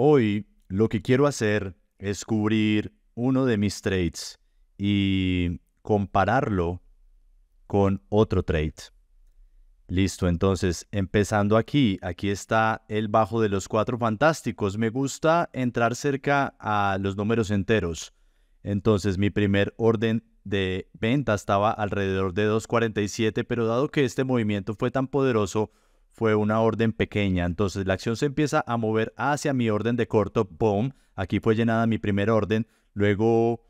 Hoy lo que quiero hacer es cubrir uno de mis trades y compararlo con otro trade. Listo, entonces empezando aquí, aquí está el bajo de los cuatro fantásticos. Me gusta entrar cerca a los números enteros. Entonces mi primer orden de venta estaba alrededor de 2.47, pero dado que este movimiento fue tan poderoso, fue una orden pequeña. Entonces la acción se empieza a mover hacia mi orden de corto. Boom. Aquí fue llenada mi primer orden. Luego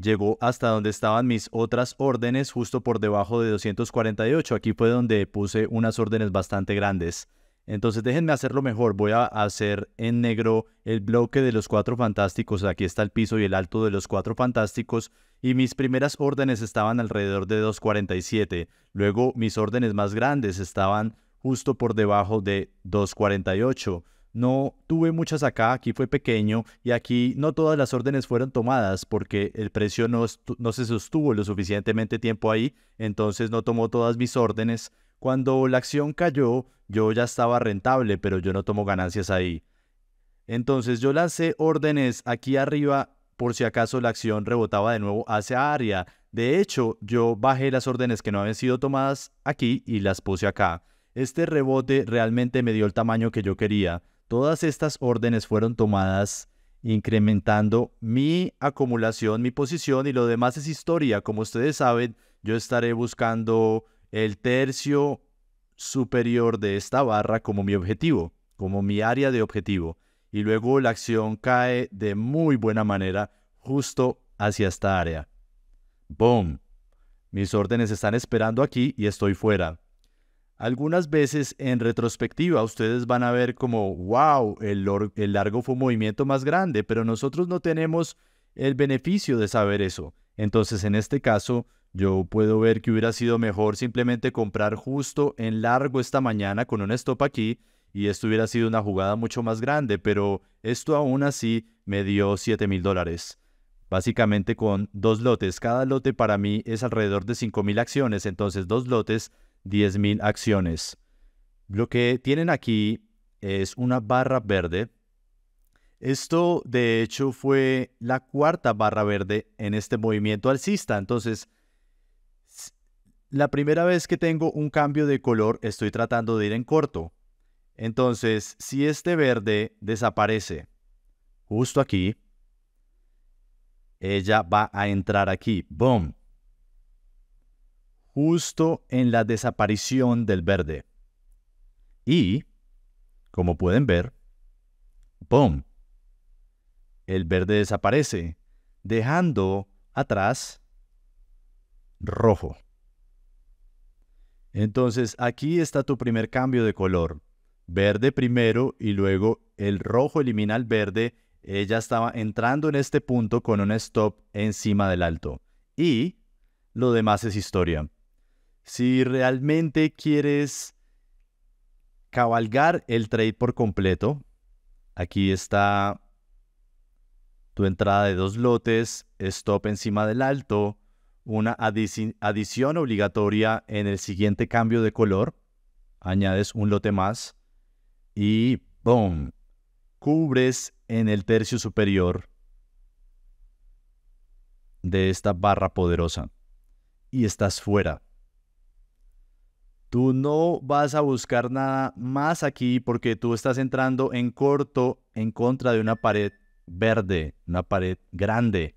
llegó hasta donde estaban mis otras órdenes, justo por debajo de 248. Aquí fue donde puse unas órdenes bastante grandes. Entonces déjenme hacerlo mejor. Voy a hacer en negro el bloque de los cuatro fantásticos. Aquí está el piso y el alto de los cuatro fantásticos. Y mis primeras órdenes estaban alrededor de 247. Luego mis órdenes más grandes estaban justo por debajo de 248. No tuve muchas acá, aquí fue pequeño y aquí no todas las órdenes fueron tomadas porque el precio no, se sostuvo lo suficientemente tiempo ahí, entonces no tomó todas mis órdenes. Cuando la acción cayó, yo ya estaba rentable, pero yo no tomo ganancias ahí. Entonces yo lancé órdenes aquí arriba por si acaso la acción rebotaba de nuevo hacia área. De hecho, yo bajé las órdenes que no habían sido tomadas aquí y las puse acá. Este rebote realmente me dio el tamaño que yo quería. Todas estas órdenes fueron tomadas incrementando mi acumulación, mi posición y lo demás es historia. Como ustedes saben, yo estaré buscando el tercio superior de esta barra como mi objetivo, como mi área de objetivo. Y luego la acción cae de muy buena manera justo hacia esta área. ¡Boom! Mis órdenes están esperando aquí y estoy fuera. Algunas veces en retrospectiva ustedes van a ver como, wow, el, largo fue un movimiento más grande, pero nosotros no tenemos el beneficio de saber eso. Entonces en este caso yo puedo ver que hubiera sido mejor simplemente comprar justo en largo esta mañana con un stop aquí y esto hubiera sido una jugada mucho más grande, pero esto aún así me dio 7 mil dólares. Básicamente con dos lotes. Cada lote para mí es alrededor de 5 mil acciones, entonces dos lotes 10.000 acciones. Lo que tienen aquí es una barra verde. Esto de hecho fue la cuarta barra verde en este movimiento alcista. Entonces, la primera vez que tengo un cambio de color estoy tratando de ir en corto. Entonces, si este verde desaparece justo aquí, ella va a entrar aquí. ¡Boom! justo en la desaparición del verde. Y, como pueden ver, ¡pum! El verde desaparece, dejando atrás rojo. Entonces, aquí está tu primer cambio de color. Verde primero y luego el rojo elimina el verde. Ella eh, estaba entrando en este punto con un stop encima del alto. Y lo demás es historia. Si realmente quieres cabalgar el trade por completo, aquí está tu entrada de dos lotes, stop encima del alto, una adición obligatoria en el siguiente cambio de color, añades un lote más y ¡boom! Cubres en el tercio superior de esta barra poderosa y estás fuera. Tú no vas a buscar nada más aquí porque tú estás entrando en corto en contra de una pared verde, una pared grande.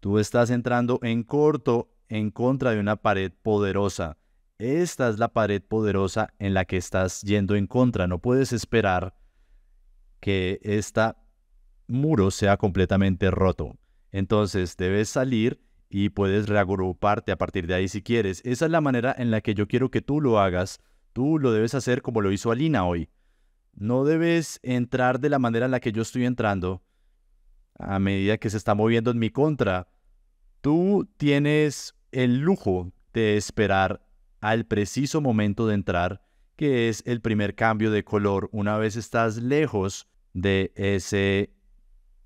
Tú estás entrando en corto en contra de una pared poderosa. Esta es la pared poderosa en la que estás yendo en contra. No puedes esperar que este muro sea completamente roto. Entonces debes salir y puedes reagruparte a partir de ahí si quieres. Esa es la manera en la que yo quiero que tú lo hagas. Tú lo debes hacer como lo hizo Alina hoy. No debes entrar de la manera en la que yo estoy entrando a medida que se está moviendo en mi contra. Tú tienes el lujo de esperar al preciso momento de entrar, que es el primer cambio de color, una vez estás lejos de ese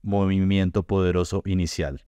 movimiento poderoso inicial.